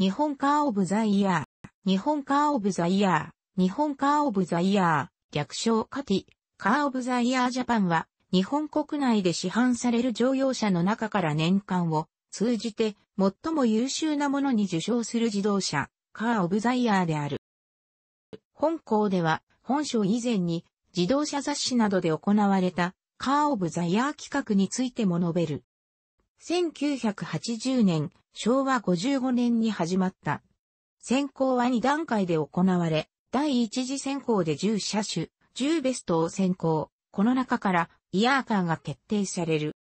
日本カーオブザイヤー、日本カーオブザイヤー、日本カーオブザイヤー、略称カティ、カーオブザイヤージャパンは、日本国内で市販される乗用車の中から年間を通じて最も優秀なものに受賞する自動車、カーオブザイヤーである。本校では、本書以前に自動車雑誌などで行われたカーオブザイヤー企画についても述べる。1980年、昭和55年に始まった。選考は2段階で行われ、第1次選考で10車種、10ベストを選考。この中から、イヤーカーが決定される。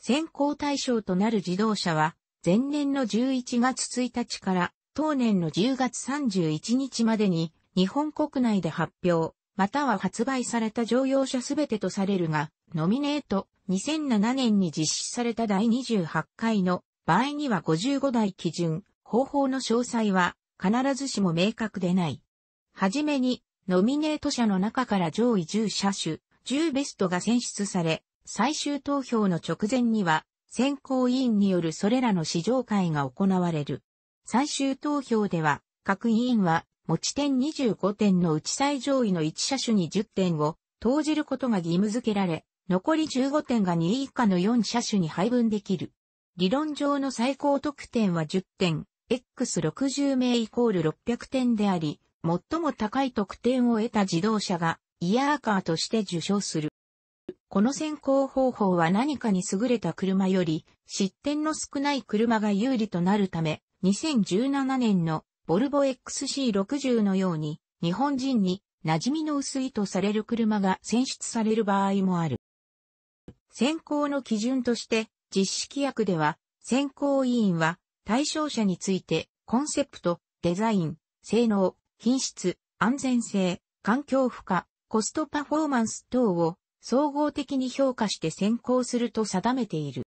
選考対象となる自動車は、前年の11月1日から、当年の10月31日までに、日本国内で発表、または発売された乗用車すべてとされるが、ノミネート、2007年に実施された第28回の場合には55代基準、方法の詳細は必ずしも明確でない。はじめに、ノミネート者の中から上位10車種、10ベストが選出され、最終投票の直前には、選考委員によるそれらの試乗会が行われる。最終投票では、各委員は、持ち点25点のうち最上位の1車種に10点を投じることが義務付けられ、残り15点が2位以下の4車種に配分できる。理論上の最高得点は10点、X60 名イコール600点であり、最も高い得点を得た自動車がイヤーカーとして受賞する。この選考方法は何かに優れた車より失点の少ない車が有利となるため、2017年のボルボ XC60 のように日本人に馴染みの薄いとされる車が選出される場合もある。選考の基準として、実施規約では、選考委員は、対象者について、コンセプト、デザイン、性能、品質、安全性、環境負荷、コストパフォーマンス等を総合的に評価して選考すると定めている。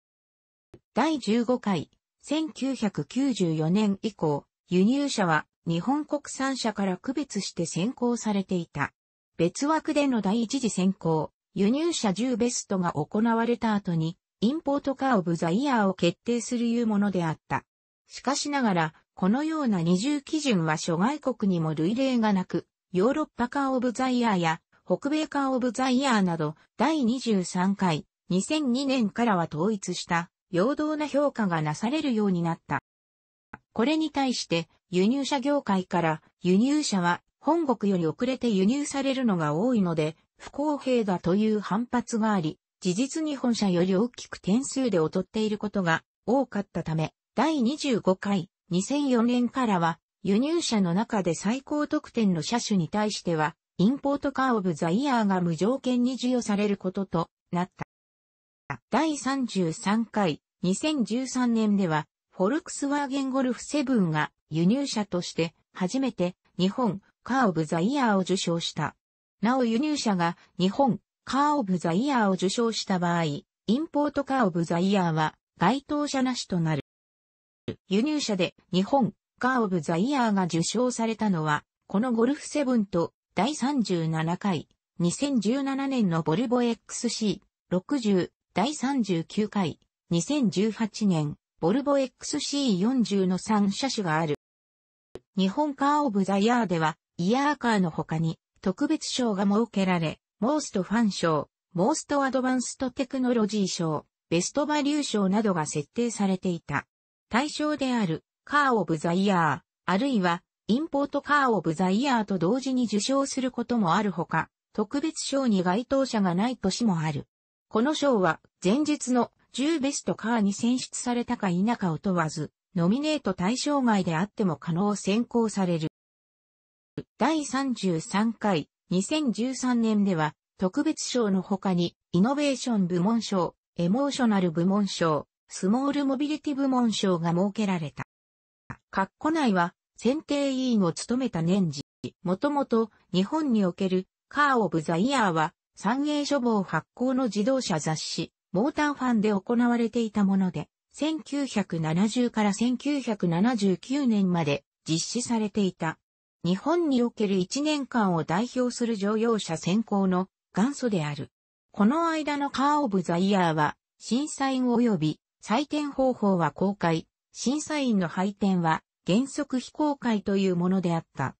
第15回、1994年以降、輸入者は日本国産車から区別して選考されていた。別枠での第一次選考、輸入車10ベストが行われた後に、インポートカーオブザイヤーを決定するいうものであった。しかしながら、このような二重基準は諸外国にも類例がなく、ヨーロッパカーオブザイヤーや北米カーオブザイヤーなど第23回2002年からは統一した陽動な評価がなされるようになった。これに対して輸入車業界から輸入車は本国より遅れて輸入されるのが多いので不公平だという反発があり、事実に本社より大きく点数で劣っていることが多かったため、第25回2004年からは、輸入車の中で最高得点の車種に対しては、インポートカーオブザイヤーが無条件に授与されることとなった。第33回2013年では、フォルクスワーゲンゴルフ7が輸入車として初めて日本カーオブザイヤーを受賞した。なお輸入車が日本カーオブザイヤーを受賞した場合、インポートカーオブザイヤーは該当者なしとなる。輸入車で日本カーオブザイヤーが受賞されたのは、このゴルフセブンと第37回2017年のボルボ XC60 第39回2018年ボルボ XC40 の3車種がある。日本カーオブザイヤーでは、イヤーカーの他に、特別賞が設けられ、モーストファン賞、モーストアドバンストテクノロジー賞、ベストバリュー賞などが設定されていた。対象である、カーオブザイヤー、あるいは、インポートカーオブザイヤーと同時に受賞することもあるほか、特別賞に該当者がない年もある。この賞は、前日の10ベストカーに選出されたか否かを問わず、ノミネート対象外であっても可能選考される。第33回2013年では特別賞の他にイノベーション部門賞、エモーショナル部門賞、スモールモビリティ部門賞が設けられた。括弧内は選定委員を務めた年次。もともと日本におけるカーオブザイヤーは三栄処房発行の自動車雑誌、モーターファンで行われていたもので、1970から1979年まで実施されていた。日本における1年間を代表する乗用車選考の元祖である。この間のカーオブザイヤーは、審査員及び採点方法は公開、審査員の配点は原則非公開というものであった。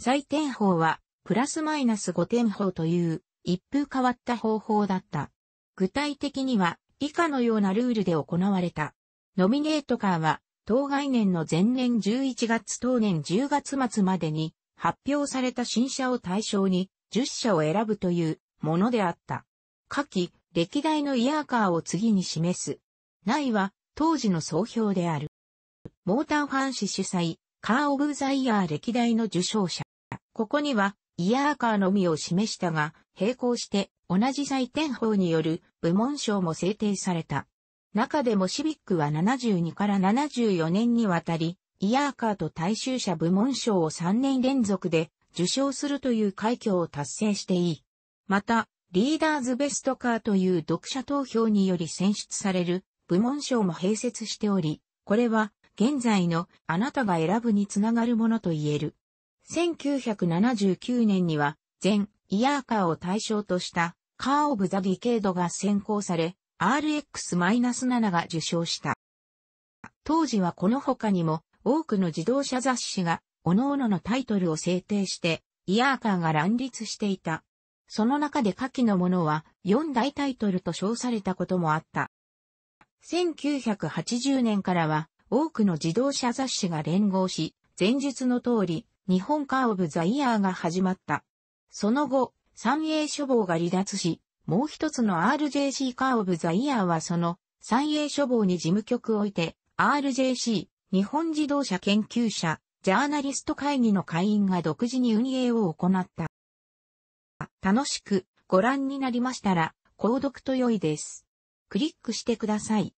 採点法は、プラスマイナス5点法という、一風変わった方法だった。具体的には、以下のようなルールで行われた。ノミネートカーは、当概念の前年11月当年10月末までに発表された新車を対象に10社を選ぶというものであった。下記、歴代のイヤーカーを次に示す。内は当時の総評である。モーターファン氏主催、カーオブザイヤー歴代の受賞者。ここにはイヤーカーのみを示したが、並行して同じ採点法による部門賞も制定された。中でもシビックは72から74年にわたり、イヤーカーと大衆者部門賞を3年連続で受賞するという快挙を達成していい。また、リーダーズベストカーという読者投票により選出される部門賞も併設しており、これは現在のあなたが選ぶにつながるものと言える。1979年には全イヤーカーを対象としたカーオブザディケードが選考され、RX-7 が受賞した。当時はこの他にも多くの自動車雑誌が各々のタイトルを制定してイヤーカーが乱立していた。その中で下記のものは4大タイトルと称されたこともあった。1980年からは多くの自動車雑誌が連合し、前述の通り日本カーオブザイヤーが始まった。その後、三栄処房が離脱し、もう一つの RJC カーオブザイヤーはその、三栄書房に事務局を置いて、RJC、日本自動車研究者、ジャーナリスト会議の会員が独自に運営を行った。楽しくご覧になりましたら、購読と良いです。クリックしてください。